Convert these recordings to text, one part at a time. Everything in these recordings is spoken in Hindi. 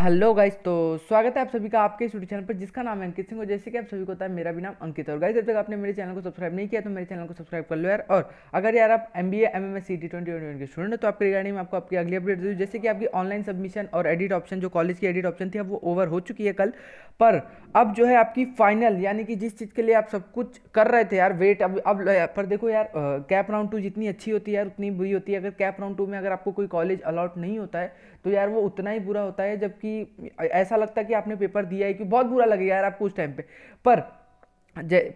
हेलो गाइस तो स्वागत है आप सभी का आपके यूट्यूब चैनल पर जिसका नाम है अंकित सिंह और जैसे कि आप सभी को पता है मेरा भी नाम अंकित और गाइस जब तक आपने मेरे चैनल को सब्सक्राइब नहीं किया तो मेरे चैनल को सब्सक्राइब कर लो यार और अगर यार आप M B A M M S C D twenty के स्टूडेंट है तो आपके रिगार्डिंग में आपको आपकी अगली अपडेट दूँ जैसे कि आपकी ऑनलाइन सबमिशन और एडिट ऑप्शन जो कॉलेज की एडिट ऑप्शन थी अब वो ओवर हो चुकी है कल पर अब जो है आपकी फाइनल यानी कि जिस चीज़ के लिए आप सब कुछ कर रहे थे यार वेट अब अब पर देखो यार कैप राउंड टू जितनी अच्छी होती है यार उतनी बुरी होती है अगर कैप राउंड टू में अगर आपको कोई कॉलेज अलाउट नहीं होता है तो यार वो उतना ही बुरा होता है जबकि कि ऐसा लगता कि आपने पेपर दिया है कि बहुत बुरा लगेगा यार आपको उस टाइम पे पर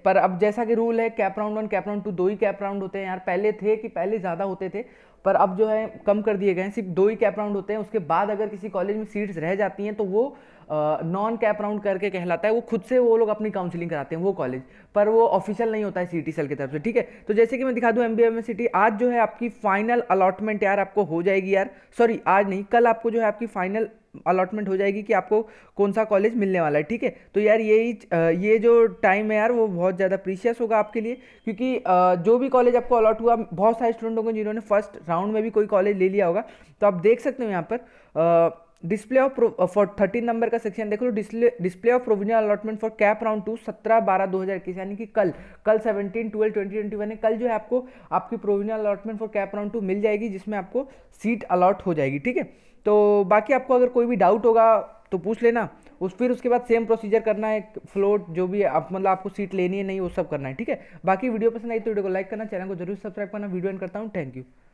पर अब जैसा कि रूल है CAP round one CAP round two दो ही कैप राउंड होते हैं यार पहले थे कि पहले ज़्यादा होते थे पर अब जो है कम कर दिए गए हैं सिर्फ दो ही कैप राउंड होते हैं उसके बाद अगर किसी कॉलेज में सीट्स रह जाती हैं तो वो नॉन कैप राउंड करके कहलाता है वो खुद से वो लोग अपनी काउंसलिंग कराते हैं वो कॉलेज पर वो ऑफिशियल नहीं होता है सी सेल की तरफ से ठीक है तो जैसे कि मैं दिखा दूँ एम बी सिटी आज जो है आपकी फाइनल अलॉटमेंट यार आपको हो जाएगी यार सॉरी आज नहीं कल आपको जो है आपकी फाइनल अलॉटमेंट हो जाएगी कि आपको कौन सा कॉलेज मिलने वाला है ठीक है तो यार ये ये जो टाइम है यार वो बहुत ज़्यादा प्रीशियस होगा आपके लिए क्योंकि जो भी कॉलेज आपको अलॉट हुआ बहुत सारे स्टूडेंट होंगे जिन्होंने फर्स्ट राउंड में भी कोई कॉलेज ले लिया होगा तो आप देख सकते हो यहाँ पर display of for thirteen number का सेक्शन देख लो display display of provisional allotment for CAP round two सत्रह बारह दो हज़ार इक्कीस यानी कि कल कल seventeen twelve twenty twenty one है कल जो है आपको आपकी provisional allotment for CAP round two मिल जाएगी जिसमें आपको सीट अलॉट हो जाएगी ठीक है तो बाकी आपको अगर कोई भी डाउट होगा तो पूछ लेना उस फिर उसके बाद सेम प्रोसीजर करना है फ्लोट जो भी आप मतलब आपको सीट लेनी है नहीं वो सब करना है ठीक है बाकी वीडियो पसंद आई तो वीडियो को लाइक करना चैनल को जरूर सब्सक्राइब करना वीडियो एंड करता हूँ थैंक यू